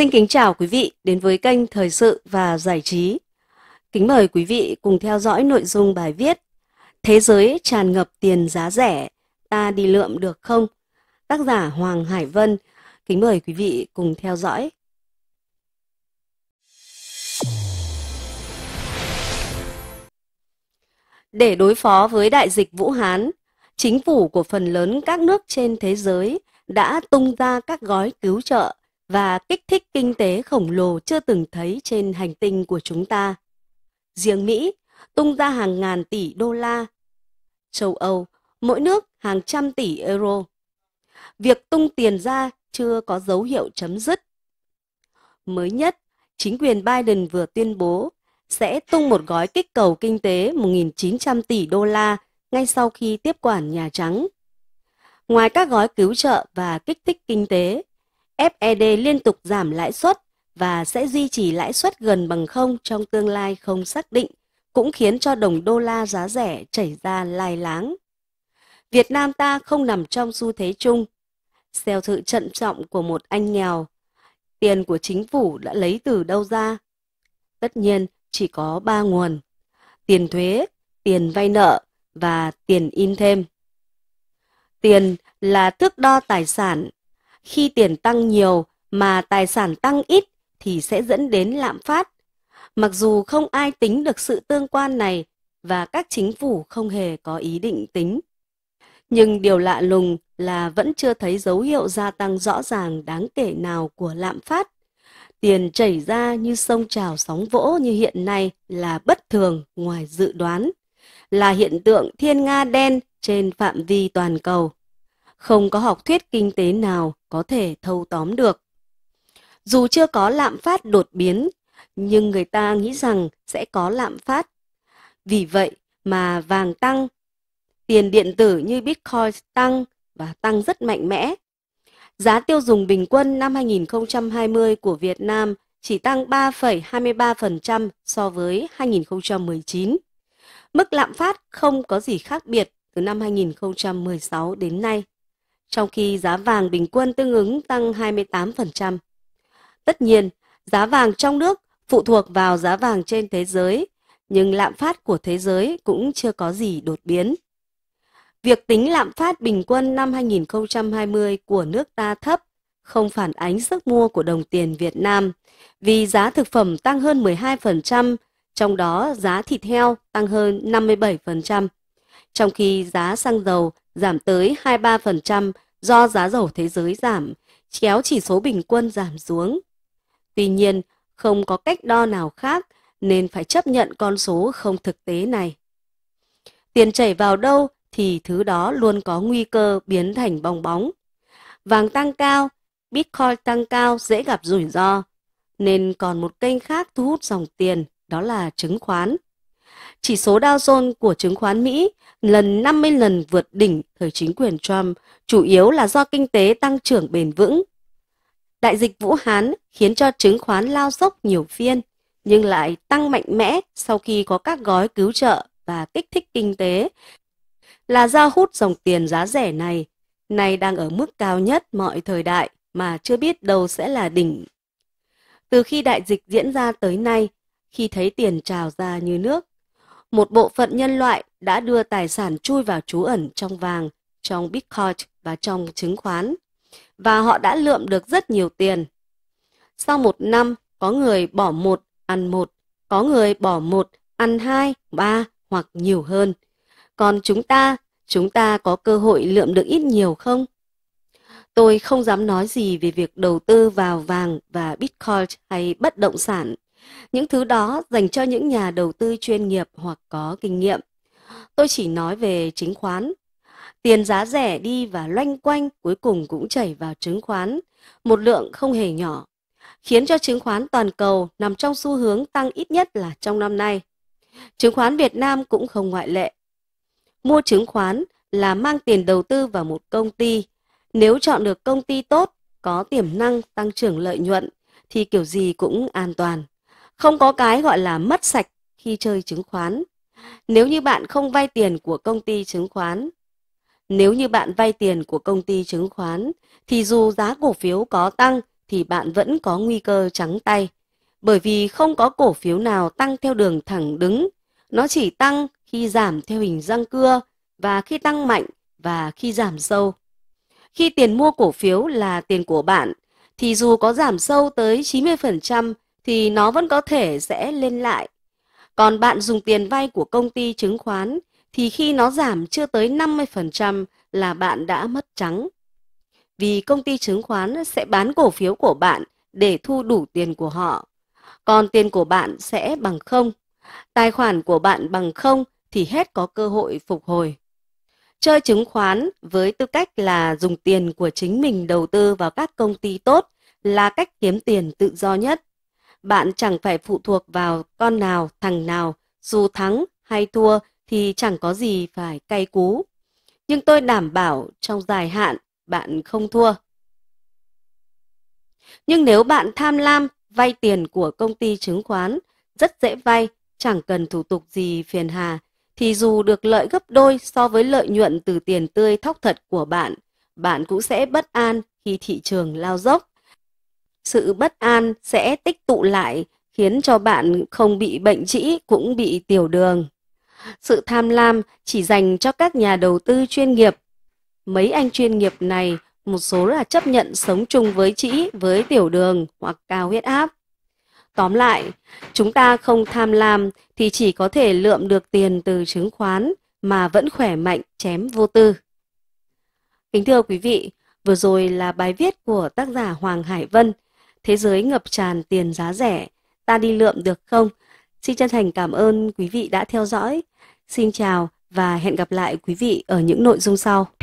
Xin kính chào quý vị đến với kênh Thời sự và Giải trí. Kính mời quý vị cùng theo dõi nội dung bài viết Thế giới tràn ngập tiền giá rẻ, ta đi lượm được không? Tác giả Hoàng Hải Vân. Kính mời quý vị cùng theo dõi. Để đối phó với đại dịch Vũ Hán, chính phủ của phần lớn các nước trên thế giới đã tung ra các gói cứu trợ và kích thích kinh tế khổng lồ chưa từng thấy trên hành tinh của chúng ta. Riêng Mỹ tung ra hàng ngàn tỷ đô la, châu Âu mỗi nước hàng trăm tỷ euro. Việc tung tiền ra chưa có dấu hiệu chấm dứt. Mới nhất, chính quyền Biden vừa tuyên bố sẽ tung một gói kích cầu kinh tế 1.900 tỷ đô la ngay sau khi tiếp quản Nhà Trắng. Ngoài các gói cứu trợ và kích thích kinh tế, FED liên tục giảm lãi suất và sẽ duy trì lãi suất gần bằng không trong tương lai không xác định, cũng khiến cho đồng đô la giá rẻ chảy ra lai láng. Việt Nam ta không nằm trong xu thế chung. Xeo thự trận trọng của một anh nghèo, tiền của chính phủ đã lấy từ đâu ra? Tất nhiên, chỉ có ba nguồn. Tiền thuế, tiền vay nợ và tiền in thêm. Tiền là thước đo tài sản khi tiền tăng nhiều mà tài sản tăng ít thì sẽ dẫn đến lạm phát. Mặc dù không ai tính được sự tương quan này và các chính phủ không hề có ý định tính. Nhưng điều lạ lùng là vẫn chưa thấy dấu hiệu gia tăng rõ ràng đáng kể nào của lạm phát. Tiền chảy ra như sông trào sóng vỗ như hiện nay là bất thường ngoài dự đoán, là hiện tượng thiên nga đen trên phạm vi toàn cầu. Không có học thuyết kinh tế nào có thể thâu tóm được. Dù chưa có lạm phát đột biến, nhưng người ta nghĩ rằng sẽ có lạm phát. Vì vậy mà vàng tăng, tiền điện tử như Bitcoin tăng và tăng rất mạnh mẽ. Giá tiêu dùng bình quân năm 2020 của Việt Nam chỉ tăng 3,23% so với 2019. Mức lạm phát không có gì khác biệt từ năm 2016 đến nay trong khi giá vàng bình quân tương ứng tăng 28%. Tất nhiên, giá vàng trong nước phụ thuộc vào giá vàng trên thế giới, nhưng lạm phát của thế giới cũng chưa có gì đột biến. Việc tính lạm phát bình quân năm 2020 của nước ta thấp không phản ánh sức mua của đồng tiền Việt Nam, vì giá thực phẩm tăng hơn 12%, trong đó giá thịt heo tăng hơn 57%, trong khi giá xăng dầu giảm tới 23% do giá dầu thế giới giảm, kéo chỉ số bình quân giảm xuống. Tuy nhiên, không có cách đo nào khác nên phải chấp nhận con số không thực tế này. Tiền chảy vào đâu thì thứ đó luôn có nguy cơ biến thành bong bóng. Vàng tăng cao, Bitcoin tăng cao dễ gặp rủi ro, nên còn một kênh khác thu hút dòng tiền đó là chứng khoán chỉ số Dow Jones của chứng khoán Mỹ lần 50 lần vượt đỉnh thời chính quyền Trump, chủ yếu là do kinh tế tăng trưởng bền vững. Đại dịch Vũ Hán khiến cho chứng khoán lao dốc nhiều phiên, nhưng lại tăng mạnh mẽ sau khi có các gói cứu trợ và kích thích kinh tế. Là do hút dòng tiền giá rẻ này, nay đang ở mức cao nhất mọi thời đại mà chưa biết đâu sẽ là đỉnh. Từ khi đại dịch diễn ra tới nay, khi thấy tiền trào ra như nước, một bộ phận nhân loại đã đưa tài sản chui vào trú ẩn trong vàng, trong Bitcoin và trong chứng khoán. Và họ đã lượm được rất nhiều tiền. Sau một năm, có người bỏ một, ăn một, có người bỏ một, ăn hai, ba hoặc nhiều hơn. Còn chúng ta, chúng ta có cơ hội lượm được ít nhiều không? Tôi không dám nói gì về việc đầu tư vào vàng và Bitcoin hay bất động sản những thứ đó dành cho những nhà đầu tư chuyên nghiệp hoặc có kinh nghiệm. Tôi chỉ nói về chứng khoán. Tiền giá rẻ đi và loanh quanh cuối cùng cũng chảy vào chứng khoán, một lượng không hề nhỏ, khiến cho chứng khoán toàn cầu nằm trong xu hướng tăng ít nhất là trong năm nay. Chứng khoán Việt Nam cũng không ngoại lệ. Mua chứng khoán là mang tiền đầu tư vào một công ty. Nếu chọn được công ty tốt, có tiềm năng tăng trưởng lợi nhuận thì kiểu gì cũng an toàn. Không có cái gọi là mất sạch khi chơi chứng khoán. Nếu như bạn không vay tiền của công ty chứng khoán, nếu như bạn vay tiền của công ty chứng khoán thì dù giá cổ phiếu có tăng thì bạn vẫn có nguy cơ trắng tay, bởi vì không có cổ phiếu nào tăng theo đường thẳng đứng, nó chỉ tăng khi giảm theo hình răng cưa và khi tăng mạnh và khi giảm sâu. Khi tiền mua cổ phiếu là tiền của bạn thì dù có giảm sâu tới 90% thì nó vẫn có thể sẽ lên lại. Còn bạn dùng tiền vay của công ty chứng khoán thì khi nó giảm chưa tới 50% là bạn đã mất trắng. Vì công ty chứng khoán sẽ bán cổ phiếu của bạn để thu đủ tiền của họ. Còn tiền của bạn sẽ bằng không. Tài khoản của bạn bằng không thì hết có cơ hội phục hồi. Chơi chứng khoán với tư cách là dùng tiền của chính mình đầu tư vào các công ty tốt là cách kiếm tiền tự do nhất bạn chẳng phải phụ thuộc vào con nào, thằng nào, dù thắng hay thua thì chẳng có gì phải cay cú. Nhưng tôi đảm bảo trong dài hạn bạn không thua. Nhưng nếu bạn tham lam vay tiền của công ty chứng khoán, rất dễ vay, chẳng cần thủ tục gì phiền hà, thì dù được lợi gấp đôi so với lợi nhuận từ tiền tươi thóc thật của bạn, bạn cũng sẽ bất an khi thị trường lao dốc sự bất an sẽ tích tụ lại khiến cho bạn không bị bệnh trĩ cũng bị tiểu đường. Sự tham lam chỉ dành cho các nhà đầu tư chuyên nghiệp. Mấy anh chuyên nghiệp này một số là chấp nhận sống chung với trĩ, với tiểu đường hoặc cao huyết áp. Tóm lại, chúng ta không tham lam thì chỉ có thể lượm được tiền từ chứng khoán mà vẫn khỏe mạnh chém vô tư. Kính thưa quý vị, vừa rồi là bài viết của tác giả Hoàng Hải Vân thế giới ngập tràn tiền giá rẻ, ta đi lượm được không? Xin chân thành cảm ơn quý vị đã theo dõi. Xin chào và hẹn gặp lại quý vị ở những nội dung sau.